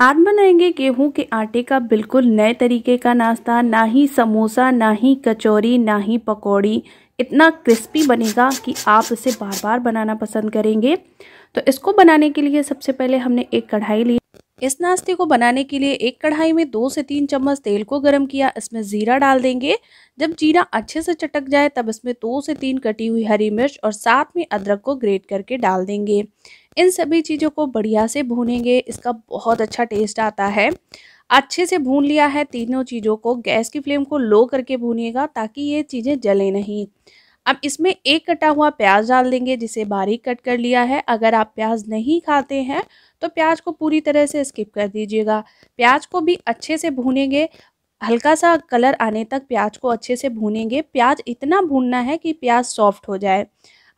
आज बनाएंगे गेहूं के आटे का बिल्कुल नए तरीके का नाश्ता ना ही समोसा ना ही कचौरी ना ही पकौड़ी इतना क्रिस्पी बनेगा कि आप इसे बार बार बनाना पसंद करेंगे तो इसको बनाने के लिए सबसे पहले हमने एक कढ़ाई ली इस नाश्ते को बनाने के लिए एक कढ़ाई में दो से तीन चम्मच तेल को गर्म किया इसमें ज़ीरा डाल देंगे जब जीरा अच्छे से चटक जाए तब इसमें दो से तीन कटी हुई हरी मिर्च और साथ में अदरक को ग्रेट करके डाल देंगे इन सभी चीज़ों को बढ़िया से भूनेंगे इसका बहुत अच्छा टेस्ट आता है अच्छे से भून लिया है तीनों चीज़ों को गैस की फ्लेम को लो करके भूनिएगा ताकि ये चीज़ें जले नहीं अब इसमें एक कटा हुआ प्याज डाल देंगे जिसे बारीक कट कर लिया है अगर आप प्याज नहीं खाते हैं तो प्याज को पूरी तरह से स्किप कर दीजिएगा प्याज को भी अच्छे से भूनेंगे हल्का सा कलर आने तक प्याज को अच्छे से भूनेंगे प्याज इतना भूनना है कि प्याज सॉफ्ट हो जाए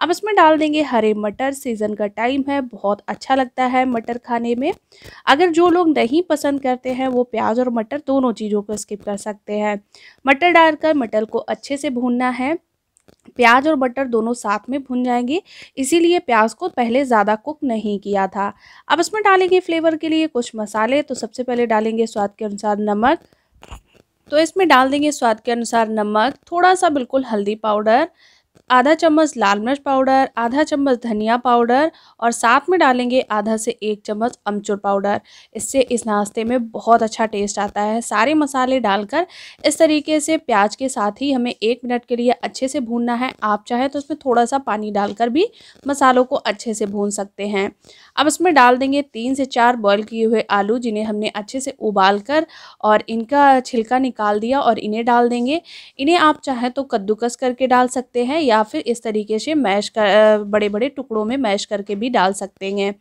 अब इसमें डाल देंगे हरे मटर सीज़न का टाइम है बहुत अच्छा लगता है मटर खाने में अगर जो लोग नहीं पसंद करते हैं वो प्याज और मटर दोनों चीज़ों को स्किप कर सकते हैं मटर डालकर मटर को अच्छे से भूनना है प्याज और बटर दोनों साथ में भुन जाएंगे इसीलिए प्याज को पहले ज़्यादा कुक नहीं किया था अब इसमें डालेंगे फ्लेवर के लिए कुछ मसाले तो सबसे पहले डालेंगे स्वाद के अनुसार नमक तो इसमें डाल देंगे स्वाद के अनुसार नमक थोड़ा सा बिल्कुल हल्दी पाउडर आधा चम्मच लाल मिर्च पाउडर आधा चम्मच धनिया पाउडर और साथ में डालेंगे आधा से एक चम्मच अमचूर पाउडर इससे इस नाश्ते में बहुत अच्छा टेस्ट आता है सारे मसाले डालकर इस तरीके से प्याज के साथ ही हमें एक मिनट के लिए अच्छे से भूनना है आप चाहे तो उसमें थोड़ा सा पानी डालकर भी मसालों को अच्छे से भून सकते हैं अब इसमें डाल देंगे तीन से चार बॉयल किए हुए आलू जिन्हें हमने अच्छे से उबाल कर और इनका छिलका निकाल दिया और इन्हें डाल देंगे इन्हें आप चाहें तो कद्दूकस करके डाल सकते हैं है या फिर इस तरीके से मैश कर बड़े बड़े टुकड़ों में मैश करके भी डाल सकते हैं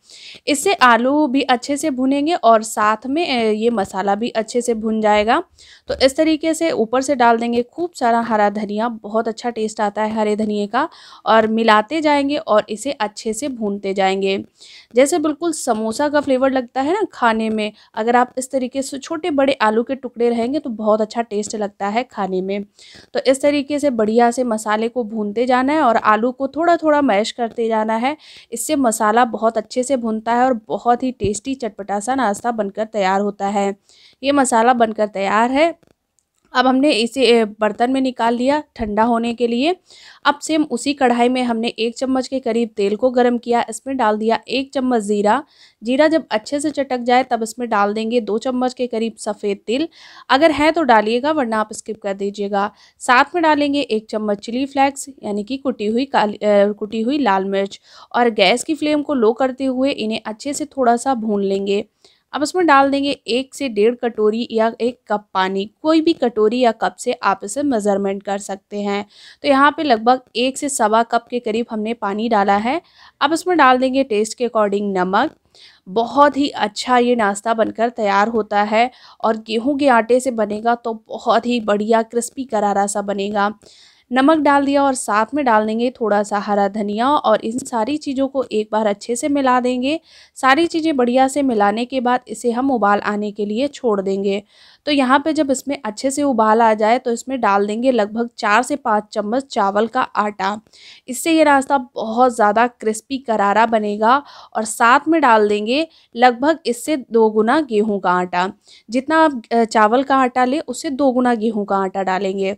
इससे आलू भी अच्छे से भुनेंगे और साथ में ये मसाला भी अच्छे से भुन जाएगा तो इस तरीके से ऊपर से डाल देंगे खूब सारा हरा धनिया बहुत अच्छा टेस्ट आता है हरे धनिए का और मिलाते जाएंगे और इसे अच्छे से भूनते जाएंगे जैसे बिल्कुल समोसा का फ्लेवर लगता है ना खाने में अगर आप इस तरीके से छोटे बड़े आलू के टुकड़े रहेंगे तो बहुत अच्छा टेस्ट लगता है खाने में तो इस तरीके से बढ़िया से मसाले को भून भूनते जाना है और आलू को थोड़ा थोड़ा मैश करते जाना है इससे मसाला बहुत अच्छे से भुनता है और बहुत ही टेस्टी चटपटा सा नाश्ता बनकर तैयार होता है ये मसाला बनकर तैयार है अब हमने इसे बर्तन में निकाल लिया ठंडा होने के लिए अब सेम उसी कढ़ाई में हमने एक चम्मच के करीब तेल को गर्म किया इसमें डाल दिया एक चम्मच ज़ीरा जीरा जब अच्छे से चटक जाए तब इसमें डाल देंगे दो चम्मच के करीब सफ़ेद तिल अगर है तो डालिएगा वरना आप स्किप कर दीजिएगा साथ में डालेंगे एक चम्मच चिली फ्लैक्स यानी कि कुटी हुई काली कुटी हुई लाल मिर्च और गैस की फ्लेम को लो करते हुए इन्हें अच्छे से थोड़ा सा भून लेंगे अब उसमें डाल देंगे एक से डेढ़ कटोरी या एक कप पानी कोई भी कटोरी या कप से आप इसे मेज़रमेंट कर सकते हैं तो यहाँ पे लगभग एक से सवा कप के करीब हमने पानी डाला है अब उसमें डाल देंगे टेस्ट के अकॉर्डिंग नमक बहुत ही अच्छा ये नाश्ता बनकर तैयार होता है और गेहूं के आटे से बनेगा तो बहुत ही बढ़िया क्रिस्पी करारा सा बनेगा नमक डाल दिया और साथ में डाल देंगे थोड़ा सा हरा धनिया और इन सारी चीज़ों को एक बार अच्छे से मिला देंगे सारी चीज़ें बढ़िया से मिलाने के बाद इसे हम उबाल आने के लिए छोड़ देंगे तो यहाँ पे जब इसमें अच्छे से उबाल आ जाए तो इसमें डाल देंगे लगभग चार से पाँच चम्मच चावल का आटा इससे ये नाश्ता बहुत ज़्यादा क्रिस्पी करारा बनेगा और साथ में डाल देंगे लगभग इससे दो गुना गेहूँ का आटा जितना आप चावल का आटा लें उससे दो गुना गेहूँ का आटा डालेंगे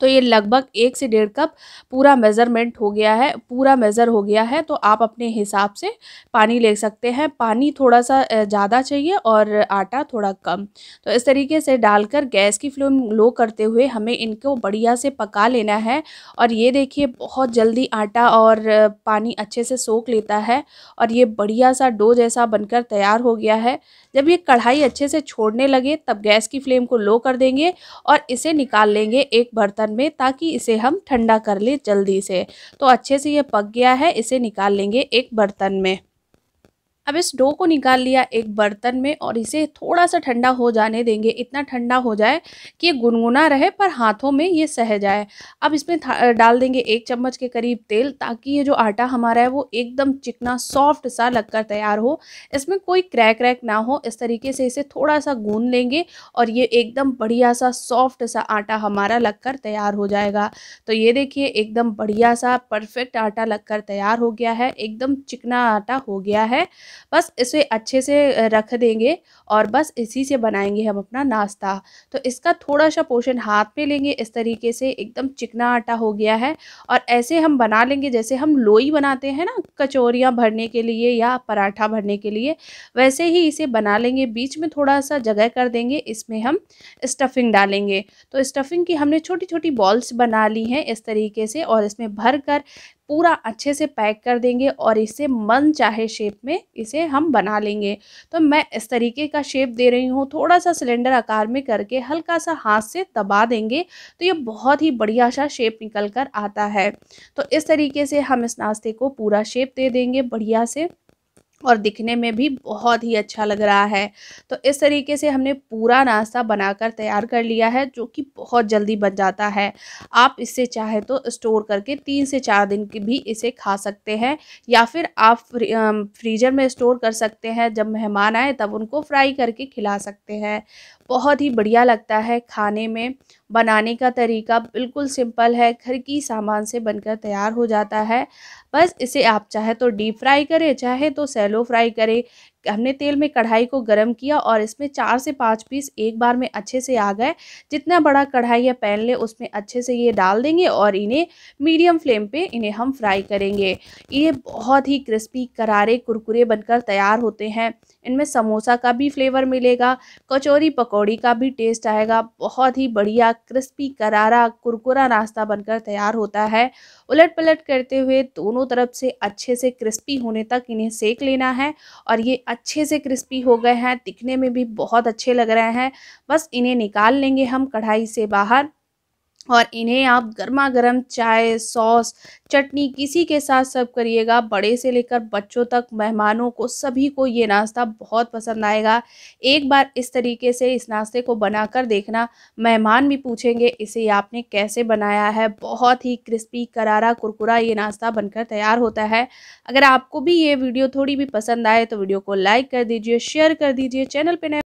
तो ये लगभग एक से डेढ़ कप पूरा मेज़रमेंट हो गया है पूरा मेज़र हो गया है तो आप अपने हिसाब से पानी ले सकते हैं पानी थोड़ा सा ज़्यादा चाहिए और आटा थोड़ा कम तो इस तरीके से डालकर गैस की फ्लेम लो करते हुए हमें इनको बढ़िया से पका लेना है और ये देखिए बहुत जल्दी आटा और पानी अच्छे से सोख लेता है और ये बढ़िया सा डो जैसा बनकर तैयार हो गया है जब ये कढ़ाई अच्छे से छोड़ने लगे तब गैस की फ्लेम को लो कर देंगे और इसे निकाल लेंगे एक बर्तन बर्तन में ताकि इसे हम ठंडा कर ले जल्दी से तो अच्छे से ये पक गया है इसे निकाल लेंगे एक बर्तन में अब इस डो को निकाल लिया एक बर्तन में और इसे थोड़ा सा ठंडा हो जाने देंगे इतना ठंडा हो जाए कि ये गुनगुना रहे पर हाथों में ये सह जाए अब इसमें डाल देंगे एक चम्मच के करीब तेल ताकि ये जो आटा हमारा है वो एकदम चिकना सॉफ्ट सा लगकर तैयार हो इसमें कोई क्रैक क्रैक ना हो इस तरीके से इसे थोड़ा सा गून लेंगे और ये एकदम बढ़िया सा सॉफ्ट सा आटा हमारा लगकर तैयार हो जाएगा तो ये देखिए एकदम बढ़िया सा परफेक्ट आटा लगकर तैयार हो गया है एकदम चिकना आटा हो गया है बस इसे अच्छे से रख देंगे और बस इसी से बनाएंगे हम अपना नाश्ता तो इसका थोड़ा सा पोर्शन हाथ में लेंगे इस तरीके से एकदम चिकना आटा हो गया है और ऐसे हम बना लेंगे जैसे हम लोई बनाते हैं ना कचौरियाँ भरने के लिए या पराठा भरने के लिए वैसे ही इसे बना लेंगे बीच में थोड़ा सा जगह कर देंगे इसमें हम स्टफिंग डालेंगे तो स्टफिंग की हमने छोटी छोटी बॉल्स बना ली हैं इस तरीके से और इसमें भर कर पूरा अच्छे से पैक कर देंगे और इसे मन चाहे शेप में इसे हम बना लेंगे तो मैं इस तरीके का शेप दे रही हूँ थोड़ा सा सिलेंडर आकार में करके हल्का सा हाथ से दबा देंगे तो ये बहुत ही बढ़िया सा शेप निकल कर आता है तो इस तरीके से हम इस नाश्ते को पूरा शेप दे देंगे बढ़िया से और दिखने में भी बहुत ही अच्छा लग रहा है तो इस तरीके से हमने पूरा नाश्ता बनाकर तैयार कर लिया है जो कि बहुत जल्दी बन जाता है आप इससे चाहे तो स्टोर करके तीन से चार दिन के भी इसे खा सकते हैं या फिर आप फ्रीजर में स्टोर कर सकते हैं जब मेहमान आए तब उनको फ्राई करके खिला सकते हैं बहुत ही बढ़िया लगता है खाने में बनाने का तरीका बिल्कुल सिंपल है घर की सामान से बनकर तैयार हो जाता है बस इसे आप चाहे तो डीप फ्राई करें चाहे तो सैलो फ्राई करें हमने तेल में कढ़ाई को गर्म किया और इसमें चार से पाँच पीस एक बार में अच्छे से आ गए जितना बड़ा कढ़ाई या पैन ले उसमें अच्छे से ये डाल देंगे और इन्हें मीडियम फ्लेम पे इन्हें हम फ्राई करेंगे ये बहुत ही क्रिस्पी करारे कुरकुरे बनकर तैयार होते हैं इनमें समोसा का भी फ्लेवर मिलेगा कचौरी पकौड़ी का भी टेस्ट आएगा बहुत ही बढ़िया क्रिस्पी करारा कुरकुरा नाश्ता बनकर तैयार होता है उलट पलट करते हुए दोनों तरफ से अच्छे से क्रिस्पी होने तक इन्हें सेक लेना है और ये अच्छे से क्रिस्पी हो गए हैं दिखने में भी बहुत अच्छे लग रहे हैं बस इन्हें निकाल लेंगे हम कढ़ाई से बाहर और इन्हें आप गर्मा गर्म चाय सॉस चटनी किसी के साथ सर्व करिएगा बड़े से लेकर बच्चों तक मेहमानों को सभी को ये नाश्ता बहुत पसंद आएगा एक बार इस तरीके से इस नाश्ते को बनाकर देखना मेहमान भी पूछेंगे इसे आपने कैसे बनाया है बहुत ही क्रिस्पी करारा कुरकुरा ये नाश्ता बनकर तैयार होता है अगर आपको भी ये वीडियो थोड़ी भी पसंद आए तो वीडियो को लाइक कर दीजिए शेयर कर दीजिए चैनल पर